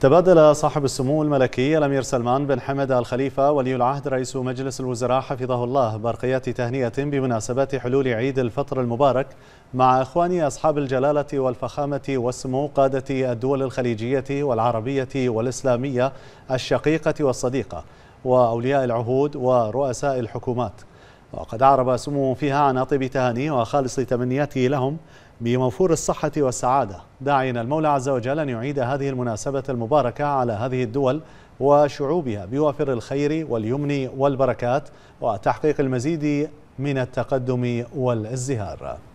تبادل صاحب السمو الملكي الأمير سلمان بن حمد الخليفة ولي العهد رئيس مجلس الوزراء حفظه الله برقيات تهنئة بمناسبة حلول عيد الفطر المبارك مع إخوان أصحاب الجلالة والفخامة والسمو قادة الدول الخليجية والعربية والإسلامية الشقيقة والصديقة وأولياء العهود ورؤساء الحكومات وقد أعرب سمو فيها عن أطيب تهانيه وخالص تمنياته لهم بموفور الصحة والسعادة داعيا المولى عز وجل أن يعيد هذه المناسبة المباركة على هذه الدول وشعوبها بوافر الخير واليمن والبركات وتحقيق المزيد من التقدم والازدهار